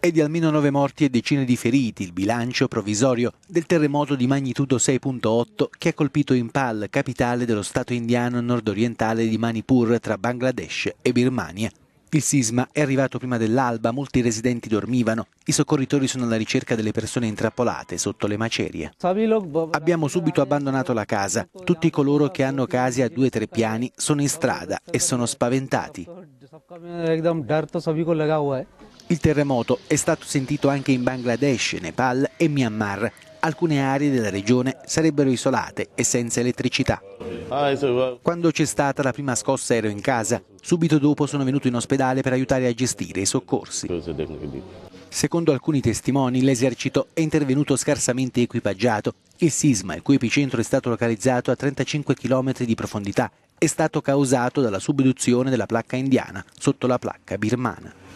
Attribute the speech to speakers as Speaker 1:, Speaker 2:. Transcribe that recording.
Speaker 1: È di almeno 9 morti e decine di feriti il bilancio provvisorio del terremoto di magnitudo 6.8 che ha colpito Impal, capitale dello stato indiano nordorientale di Manipur tra Bangladesh e Birmania. Il sisma è arrivato prima dell'alba, molti residenti dormivano, i soccorritori sono alla ricerca delle persone intrappolate sotto le macerie. Abbiamo subito abbandonato la casa, tutti coloro che hanno case a due o tre piani sono in strada e sono spaventati. Il terremoto è stato sentito anche in Bangladesh, Nepal e Myanmar alcune aree della regione sarebbero isolate e senza elettricità. Ah, Quando c'è stata la prima scossa ero in casa, subito dopo sono venuto in ospedale per aiutare a gestire i soccorsi. Secondo alcuni testimoni l'esercito è intervenuto scarsamente equipaggiato. Il sisma, il cui epicentro è stato localizzato a 35 km di profondità, è stato causato dalla subduzione della placca indiana sotto la placca birmana.